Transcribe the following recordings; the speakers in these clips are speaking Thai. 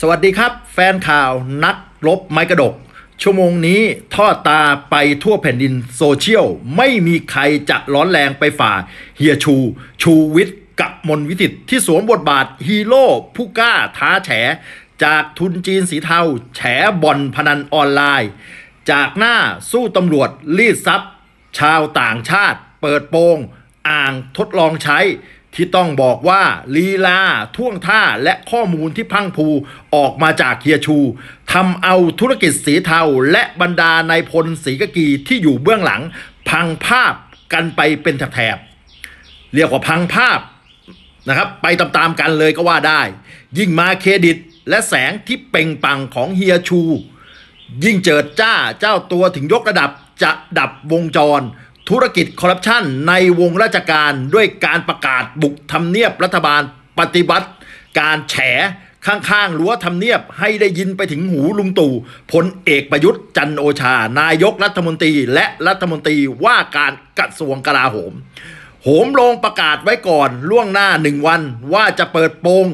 สวัสดีครับแฟนข่าวนักลบไม้กระดก ชั่วโมงนี้ทอดตาไปทั่วแผ่นดินโซเชียล ไม่มีใครจะร้อนแรงไปฝ่าเฮียชู ชูวิทย์กับมนวิจิต ที่สวมบทบาทฮีโร่ผู้กล้าท้าแฉ จากทุนจีนสีเทาแฉบ่อนพนันออนไลน์ จากหน้าสู้ตำรวจรีดทรัพย์ ชาวต่างชาติเปิดโปงอ่างทดลองใช้ที่ต้องบอกว่า ลีลาท่วงท่าและข้อมูลที่พังพูออกมาจากเฮียชูทำเอาธุรกิจสีเทาและบรรดานายพลสีกะกีที่อยู่เบื้องหลังพังภาพกันไปเป็นแถบเรียกว่าพังภาพนะครับไปตามๆกันเลยก็ว่าได้ ยิ่งมาเครดิตและแสงที่เป่งปังของเฮียชู ยิ่งเจิดจ้าเจ้าตัวถึงยกระดับจะดับวงจรธุรกิจคอร์รัปชันในวงราชการด้วยการประกาศบุกทำเนียบรัฐบาลปฏิบัติ การแฉข้างๆรั้วทำเนียบให้ได้ยินไปถึงหูลุงตู่พลเอกประยุทธ์จันโอชา นายกรัฐมนตรีและรัฐมนตรีว่าการกระทรวงกลาโหม โหมลงประกาศไว้ก่อนล่วงหน้าหนึ่งวัน ว่าจะเปิดโปง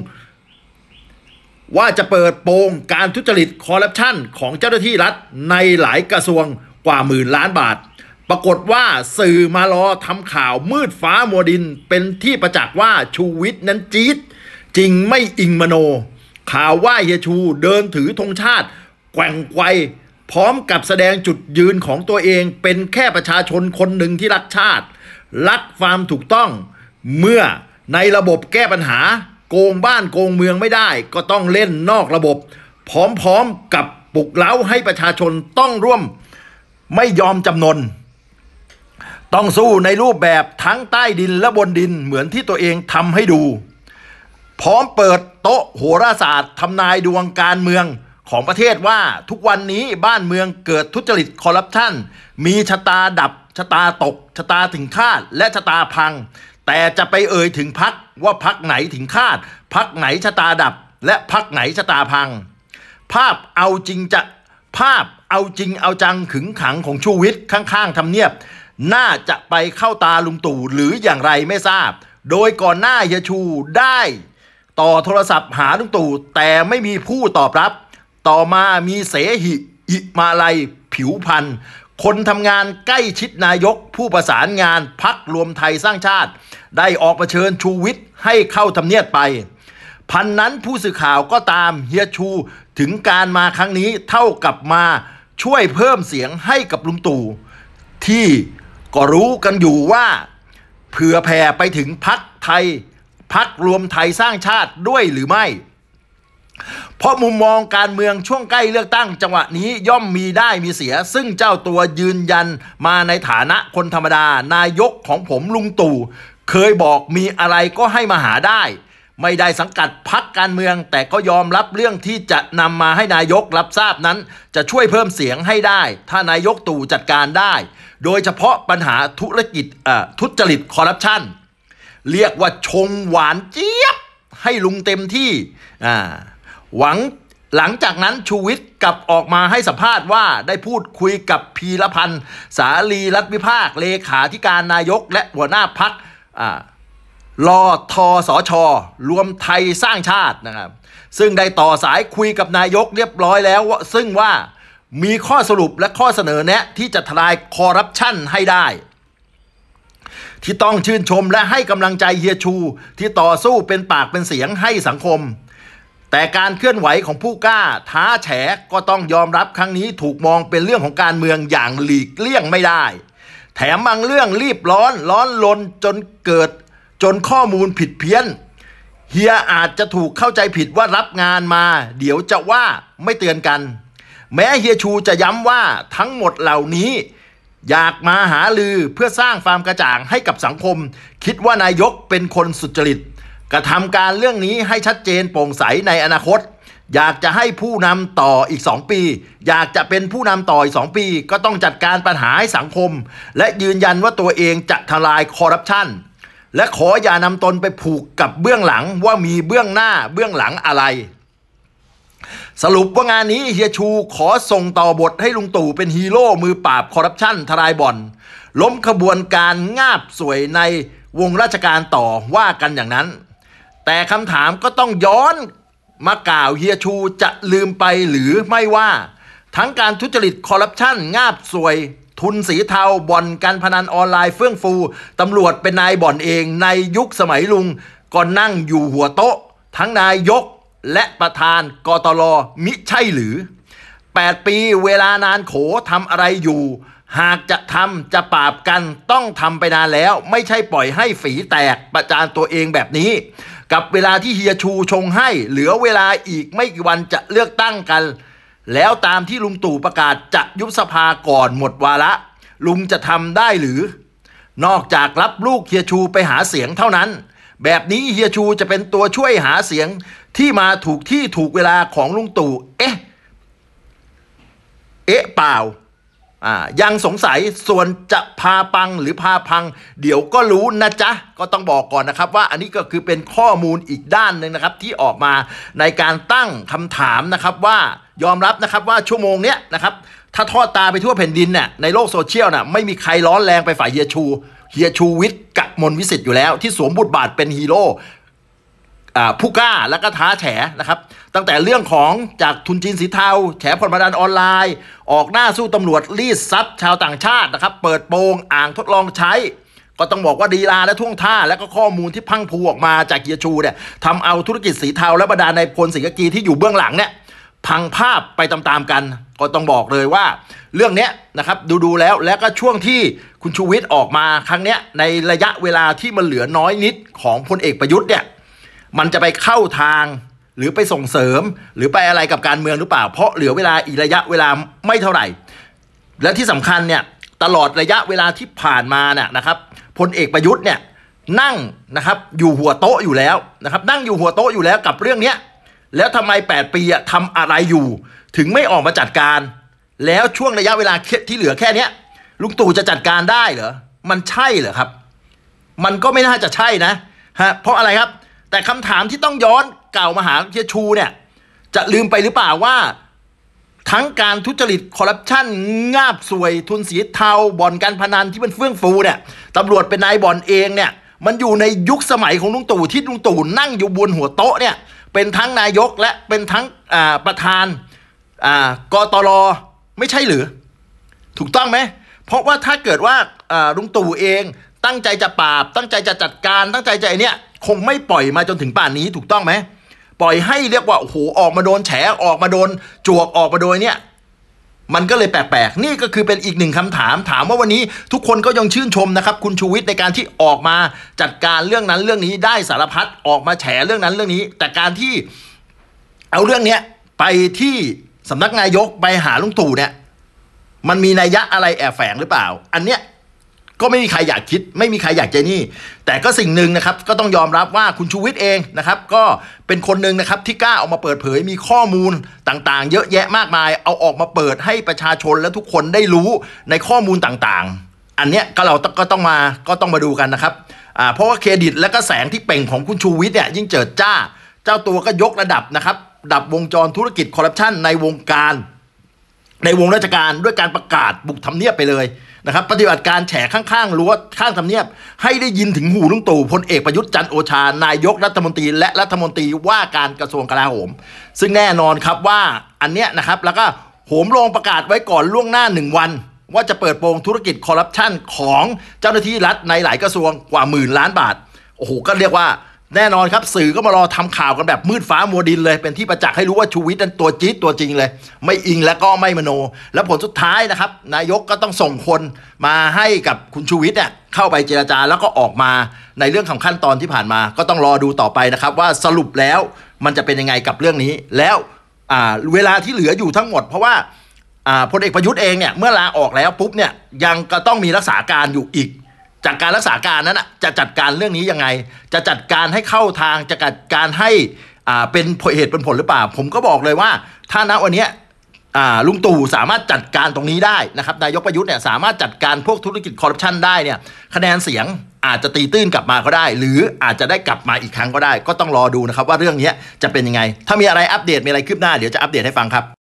ว่าจะเปิดโปงการทุจริตคอร์รัปชันของเจ้าหน้าที่รัฐในหลายกระทรวงกว่าหมื่นล้านบาทปรากฏว่าสื่อมารอทำข่าวมืดฟ้ามัวดิน เป็นที่ประจักษ์ว่าชูวิทย์นั้นจี๊ดจริงไม่อิงมโน ข่าวว่าเฮียชูเดินถือธงชาติแกว่งไกวพร้อมกับแสดงจุดยืนของตัวเองเป็นแค่ประชาชนคนหนึ่งที่รักชาติ รักความถูกต้อง เมื่อในระบบแก้ปัญหา โกงบ้านโกงเมืองไม่ได้ก็ต้องเล่นนอกระบบ พร้อมๆกับปลุกเล้าให้ประชาชนต้องร่วม ไม่ยอมจำนนต้องสู้ในรูปแบบทั้งใต้ดินและบนดินเหมือนที่ตัวเองทำให้ดู พร้อมเปิดโต๊ะโหราศาสตร์ทำนายดวงการเมืองของประเทศว่าทุกวันนี้บ้านเมืองเกิดทุจริตคอร์รัปชัน มีชะตาดับชะตาตกชะตาถึงคาดและชะตาพัง แต่จะไปเอ่ยถึงพักว่าพักไหนถึงคาด พักไหนชะตาดับ และพักไหน ชะตาพัง ภาพเอาจริงจะภาพเอาจริงเอาจังขึงขังของชูวิทย์ข้างๆทำเนียบน่าจะไปเข้าตาลุงตู่หรืออย่างไรไม่ทราบ โดยก่อนหน้าเฮียชูได้ ต่อโทรศัพท์หาลุงตู่แต่ไม่มีผู้ตอบรับ ต่อมามีเสหิอิมาลัย ผิวพันธ์คนทำงานใกล้ชิดนายกผู้ประสานงานพักรวมไทยสร้างชาติ ได้ออกมาเชิญชูวิทย์ให้เข้าทำเนียบไป พันนั้นผู้สื่อข่าวก็ตามเฮียชู ถึงการมาครั้งนี้เท่ากับมาช่วยเพิ่มเสียงให้กับลุงตู่ที่ก็รู้กันอยู่ว่า เผื่อแผ่ไปถึงพักไทยพักรวมไทยสร้างชาติด้วยหรือไม่ เพราะมุมมองการเมืองช่วงใกล้เลือกตั้งจังหวะนี้ย่อมมีได้มีเสีย ซึ่งเจ้าตัวยืนยันมาในฐานะคนธรรมดา นายกของผมลุงตู่เคยบอกมีอะไรก็ให้มาหาได้ไม่ได้สังกัดพักการเมืองแต่ก็ยอมรับเรื่องที่จะนำมาให้นายกรับทราบนั้น จะช่วยเพิ่มเสียงให้ได้ ถ้านายกตู่จัดการได้ โดยเฉพาะปัญหาธุรกิจทุจริตคอร์รัปชันเรียกว่าชงหวานเจี๊ยบให้ลุงเต็มที่ หวังหลังจากนั้นชูวิทย์กลับออกมาให้สัมภาษณ์ว่า ได้พูดคุยกับพีรพันธ์สาลีรัตวิภาคเลขาธิการนายกและหัวหน้าพักอ่าลอทอสอชอรวมไทยสร้างชาตินะครับซึ่ง ได้ต่อสายคุยกับนายกเรียบร้อยแล้ว ซึ่งว่ามีข้อสรุปและข้อเสนอ แนะ ที่จะทลายคอร์รัปชันให้ได้ ที่ต้องชื่นชมและให้กำลังใจ เฮียชู ที่ต่อสู้เป็นปากเป็นเสียงให้สังคม แต่การเคลื่อนไหวของผู้กล้า ท้าแฉก็ต้องยอมรับครั้งนี้ถูกมองเป็นเรื่องของการเมืองอย่างหลีกเลี่ยงไม่ได้ แถมบางเรื่องรีบร้อนร้อนลนจนเกิดจนข้อมูลผิดเพี้ยน เฮียอาจจะถูกเข้าใจผิดว่ารับงานมา เดี๋ยวจะว่าไม่เตือนกัน แม้เฮียชูจะย้ำว่าทั้งหมดเหล่านี้ อยากมาหาลือเพื่อสร้างความกระจ่างให้กับสังคม คิดว่านายกเป็นคนสุจริตกระทำการเรื่องนี้ให้ชัดเจนโปร่งใสในอนาคต อยากจะให้ผู้นำต่ออีก 2 ปี อยากจะเป็นผู้นำต่ออีก2ปี ก็ต้องจัดการปัญหาให้สังคมและยืนยันว่าตัวเองจะทลายคอร์รัปชันและขออย่านำตนไปผูกกับเบื้องหลังว่ามีเบื้องหน้าเบื้องหลังอะไร สรุปว่างานนี้เฮียชูขอส่งต่อบท ให้ลุงตู่เป็นฮีโร่มือปราบคอร์รัปชันทลายบ่อนล้มขบวนการงาบสวยในวงราชการต่อว่ากันอย่างนั้น แต่คำถามก็ต้องย้อนมากล่าวเฮียชูจะลืมไปหรือไม่ว่า ทั้งการทุจริตคอร์รัปชันงาบสวยทุนสีเทาบ่อนการพนันออนไลน์เฟื่องฟู ตำรวจเป็นนายบ่อนเอง ในยุคสมัยลุงก็นั่งอยู่หัวโต๊ะ ทั้งนายยกและประธานกตลมิใช่หรือ 8 ปีเวลานานโขทำอะไรอยู่ หากจะทำจะปราบกันต้องทำไปนานแล้ว ไม่ใช่ปล่อยให้ฝีแตกประจานตัวเองแบบนี้ กับเวลาที่เฮียชูชงให้เหลือเวลาอีกไม่กี่วันจะเลือกตั้งกันแล้วตามที่ลุงตู่ประกาศจะยุบสภาก่อนหมดวาระลุงจะทำได้หรือ นอกจากรับลูกเฮียชูไปหาเสียงเท่านั้น แบบนี้เฮียชูจะเป็นตัวช่วยหาเสียงที่มาถูกที่ถูกเวลาของลุงตู่เอ๊ะเอ๊ะ เปล่าอ่า ยังสงสัยส่วนจะพาปังหรือพาพัง เดี๋ยวก็รู้นะจ๊ะก็ต้องบอกก่อนนะครับว่าอันนี้ก็คือเป็นข้อมูลอีกด้านหนึ่งนะครับ ที่ออกมาในการตั้งคำถามนะครับว่ายอมรับนะครับว่าชั่วโมงเนี้ยนะครับถ้าทอดตาไปทั่วแผ่นดินเนี่ยในโลกโซเชียลน่ะไม่มีใครร้อนแรงไปฝ่ายเฮียชูเฮียชูวิทย์กับมนวิสิตอยู่แล้วที่สวมบทบาทเป็นฮีโร่ผู้กล้าและก็ท้าแฉนะครับตั้งแต่เรื่องของจากทุนจีนสีเทาแฉผลประดานออนไลน์ ออกหน้าสู้ตำรวจรีดซับชาวต่างชาตินะครับเปิดโปงอ่างทดลองใช้ ก็ต้องบอกว่าดีลาและท่วงท่าและก็ข้อมูลที่พังพูออกมาจากเกียชูเนี่ยทำเอาธุรกิจสีเทาและบรรดาในพลสิงคกีที่อยู่เบื้องหลังเนี่ยพังภาพไปตามๆกันก็ต้องบอกเลยว่า เรื่องนี้นะครับดู ๆ แล้วและก็ช่วงที่คุณชูวิทย์ออกมาครั้งนี้ในระยะเวลาที่มันเหลือน้อยนิดของพลเอกประยุทธ์เนี่ยมันจะไปเข้าทางหรือไปส่งเสริมหรือไปอะไรกับการเมืองหรือเปล่าเพราะเหลือเวลาอีกระยะเวลาไม่เท่าไหร่และที่สำคัญเนี่ยตลอดระยะเวลาที่ผ่านมาน่ยนะครับพลเอกประยุทธ์เนี่ยนั่งนะครับอยู่หัวโต๊ะอยู่แล้วนะครับนั่งอยู่หัวโต๊ะอยู่แล้วกับเรื่องเนี้ยแล้วทำไม 8 ปีอะทำอะไรอยู่ ถึงไม่ออกมาจัดการ แล้วช่วงระยะเวลาที่เหลือแค่นี้ลุงตู่จะจัดการได้เหรอ มันใช่เหรอครับ มันก็ไม่น่าจะใช่นะฮะเพราะอะไรครับ แต่คำถามที่ต้องย้อนเก่ามาหาเชียชูเนี่ย จะลืมไปหรือเปล่าว่า ทั้งการทุจริตคอร์รัปชันงาบสวยทุนสีเทา บ่อนการพนันที่มันเฟื่องฟูเนี่ยตำรวจเป็นนายบ่อนเองเนี่ยมันอยู่ในยุคสมัยของลุงตู่ที่ลุงตู่นั่งอยู่บนหัวโต๊ะเนี่ยเป็นทั้งนายกและเป็นทั้งประธานกตรไม่ใช่หรือ ถูกต้องไหม เพราะว่าถ้าเกิดว่าลุงตู่เอง ตั้งใจจะปราบ ตั้งใจจะจัดการตั้งใจจะเนี้ยคงไม่ปล่อยมาจนถึงป่านนี้ถูกต้องไหมปล่อยให้เรียกว่าโอ้โหออกมาโดนแฉออกมาโดน จวก ออกมาโดยเนี่ยมันก็เลยแปลกๆ นี่ก็คือเป็นอีกหนึ่งคำถาม ถามว่าวันนี้ทุกคนก็ยังชื่นชมนะครับ คุณชูวิทย์ในการที่ออกมา จัดการเรื่องนั้นเรื่องนี้ได้สารพัดออกมาแฉเรื่องนั้นเรื่องนี้ แต่การที่เอาเรื่องเนี้ยไปที่สำนักนายก ไปหาลุงตู่เนี่ย มันมีนัยยะอะไรแอบแฝงหรือเปล่า อันเนี้ยก็ไม่มีใครอยากคิดไม่มีใครอยากเจนี่ แต่ก็สิ่งหนึ่งนะครับก็ต้องยอมรับว่าคุณชูวิทย์เองนะครับก็เป็นคนหนึ่งนะครับที่กล้าออกมาเปิดเผยมีข้อมูลต่างๆเยอะแยะมากมายเอาออกมาเปิดให้ประชาชนและทุกคนได้รู้ในข้อมูลต่างๆ อันเนี้ยก็เราก็ต้องมาก็ต้องมาดูกันนะครับอ่าเพราะว่าเครดิตและก็แสงที่เป่งของคุณชูวิทย์เนี่ยยิ่งเจิดจ้าเจ้าตัวก็ยกระดับนะครับดับวงจรธุรกิจคอร์รัปชันในวงการ ในวงราชการด้วยการประกาศบุกทำเนียบไปเลยนะครับ ปฏิบัติการแฉข้างๆรั้วข้างทำเนียบ ให้ได้ยินถึงหูลุงตู่พลเอกประยุทธ์จันโอชา นายกรัฐมนตรีและรัฐมนตรีว่าการกระทรวงกลาโหม ซึ่งแน่นอนครับว่าอันเนี้ยนะครับ แล้วก็โหมลงประกาศไว้ก่อนล่วงหน้าหนึ่งวัน ว่าจะเปิดโปงธุรกิจคอร์รัปชันของเจ้าหน้าที่รัฐในหลายกระทรวงกว่าหมื่นล้านบาทโอ้โหก็เรียกว่าแน่นอนครับสื่อก็มารอทำข่าวกันแบบมืดฟ้ามัวดินเลย เป็นที่ประจักษ์ให้รู้ว่าชูวิทย์นั้นตัวจี๊ดตัวจริงเลย ไม่อิงและก็ไม่มโน และผลสุดท้ายนะครับ นายกก็ต้องส่งคนมาให้กับคุณชูวิทย์เนี่ยเข้าไปเจราจาแล้วก็ออกมาในเรื่องของขั้นตอนที่ผ่านมา ก็ต้องรอดูต่อไปนะครับว่าสรุปแล้วมันจะเป็นยังไงกับเรื่องนี้ แล้วเวลาที่เหลืออยู่ทั้งหมด เพราะว่าพลเอกประยุทธ์เองเนี่ยเมื่อลาออกแล้วปุ๊บเนี่ยยังก็ต้องมีรักษาการอยู่อีกจากการรักษาการนั้นจะจัดการเรื่องนี้ยังไง จะจัดการให้เข้าทางจะจัดการให้เป็นเหตุเป็นผลหรือเปล่า ผมก็บอกเลยว่า ถ้าณวันนี้ลุงตู่สามารถจัดการตรงนี้ได้นะครับนายกประยุทธ์เนี่ยสามารถจัดการพวกธุรกิจคอร์รัปชันได้เนี่ยคะแนนเสียงอาจจะตีตื้นกลับมาก็ได้ หรืออาจจะได้กลับมาอีกครั้งก็ได้ ก็ต้องรอดูนะครับ ว่าเรื่องนี้จะเป็นยังไง ถ้ามีอะไรอัปเดตมีอะไรคืบหน้าเดี๋ยวจะอัปเดตให้ฟังครับ